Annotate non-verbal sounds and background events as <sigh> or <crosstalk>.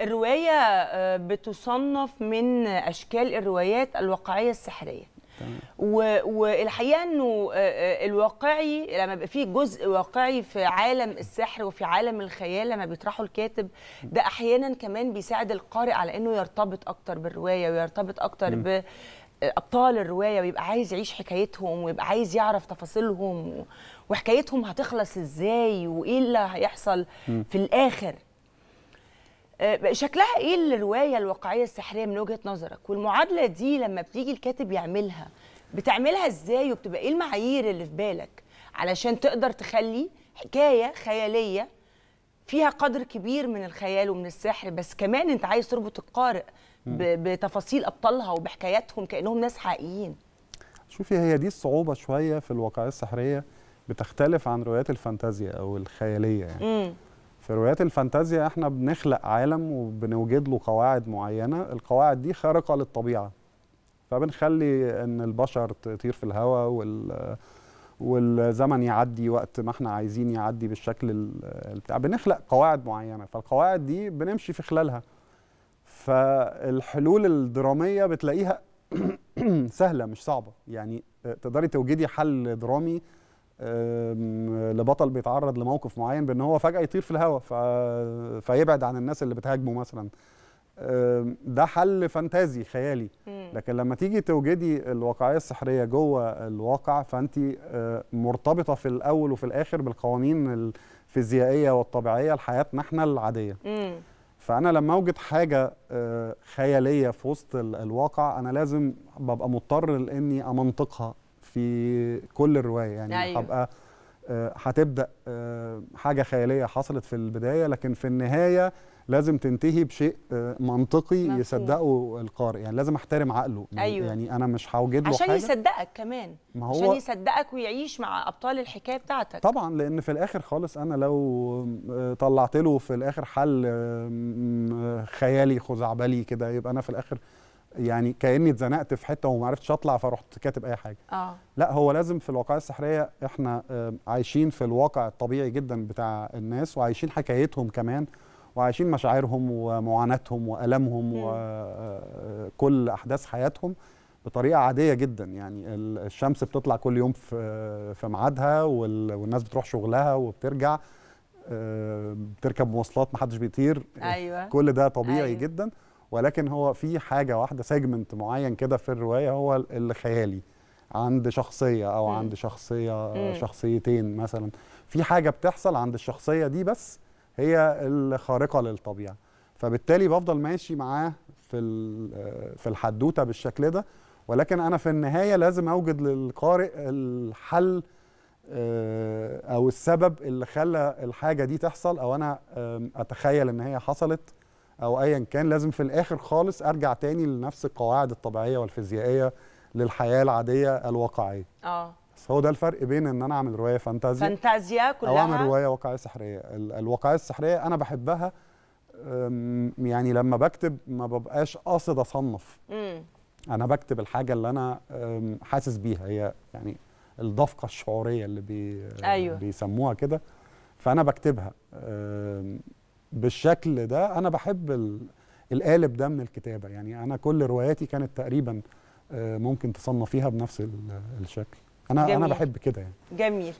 الروايه آه، بتصنف من اشكال الروايات الواقعيه السحريه والحقيقه انه آه، آه، الواقعي لما بيبقى فيه جزء واقعي في عالم السحر وفي عالم الخيال لما بيطرحه الكاتب ده احيانا كمان بيساعد القارئ على انه يرتبط اكتر بالروايه ويرتبط اكتر ب ابطال الروايه ويبقى عايز يعيش حكايتهم ويبقى عايز يعرف تفاصيلهم وحكايتهم هتخلص ازاي وايه اللي هيحصل في الاخر آه، شكلها ايه الروايه الواقعيه السحريه من وجهه نظرك والمعادله دي لما بتيجي الكاتب يعملها بتعملها ازاي وبتبقى ايه المعايير اللي في بالك علشان تقدر تخلي حكايه خياليه فيها قدر كبير من الخيال ومن السحر بس كمان انت عايز تربط القارئ بتفاصيل ابطالها وبحكاياتهم كانهم ناس حقيقيين شوفي هي دي الصعوبه شويه في الواقعيه السحريه بتختلف عن روايات الفانتازيا او الخياليه يعني م. في روايات الفانتازيا احنا بنخلق عالم وبنوجد له قواعد معينه القواعد دي خارقه للطبيعه فبنخلي ان البشر تطير في الهواء وال والزمن يعدي وقت ما احنا عايزين يعدي بالشكل بتاع بنخلق قواعد معينه فالقواعد دي بنمشي في خلالها فالحلول الدراميه بتلاقيها <clears throat> سهله مش صعبه يعني تقدري توجدي حل درامي لبطل بيتعرض لموقف معين بان هو فجاه يطير في الهواء ف... فيبعد عن الناس اللي بتهاجمه مثلا ده حل فانتازي خيالي لكن لما تيجي توجدي الواقعيه السحريه جوه الواقع فانت آه، مرتبطه في الاول وفي الاخر بالقوانين الفيزيائيه والطبيعيه لحياتنا احنا العاديه فانا لما اوجد حاجه آه، خياليه في وسط الواقع انا لازم ببقى مضطر لاني امنطقها في كل الروايه يعني أيوه. هبقى آه، هتبدا آه، حاجه خياليه حصلت في البدايه لكن في النهايه لازم تنتهي بشيء آه، منطقي مفهوم. يصدقه القارئ يعني لازم احترم عقله يعني أيوه. يعني انا مش هوجد له عشان حاجه يصدقك كمان ما هو عشان يصدقك ويعيش مع ابطال الحكايه بتاعتك طبعا لان في الاخر خالص انا لو طلعت له في الاخر حل خيالي خزعبلي كده يبقى انا في الاخر يعني كاني اتزنقت في حته وما عرفتش اطلع فرحت كاتب اي حاجه آه. لا هو لازم في الواقعيه السحريه احنا عايشين في الواقع الطبيعي جدا بتاع الناس وعايشين حكايتهم كمان وعايشين مشاعرهم ومعاناتهم والامهم وكل آه، آه، احداث حياتهم بطريقه عاديه جدا يعني الشمس بتطلع كل يوم في في ميعادها والناس بتروح شغلها وبترجع بتركب مواصلات محدش بيطير أيوة. كل ده طبيعي أيوة. جدا ولكن هو في حاجه واحده سيجمنت معين كده في الروايه هو الخيالي عند شخصيه او م. عند شخصيه آه، م. شخصيتين مثلا في حاجه بتحصل عند الشخصيه دي بس هي الخارقه للطبيعه فبالتالي بفضل ماشي معاه في آه، في الحدوته بالشكل ده ولكن انا في النهايه لازم اوجد للقارئ الحل آه، او السبب اللي خلى الحاجه دي تحصل او انا اتخيل ان هي حصلت او ايا كان لازم في الاخر خالص ارجع تاني لنفس القواعد الطبيعيه والفيزيائيه للحياه العاديه الواقعيه اه بس هو ده الفرق بين ان انا اعمل روايه فانتازيا فانتازيا كلها او اعمل روايه واقعيه سحريه الواقعيه السحريه انا بحبها يعني لما بكتب ما ببقاش قاصد اصنف مم. انا بكتب الحاجه اللي انا حاسس بيها هي يعني الدفقه الشعوريه اللي بي أيوة. بيسموها كده فانا بكتبها بالشكل ده انا بحب القالب ده من الكتابه يعني انا كل رواياتي كانت تقريبا آه، ممكن تصنفيها بنفس الشكل انا جميل. انا بحب كده يعني جميل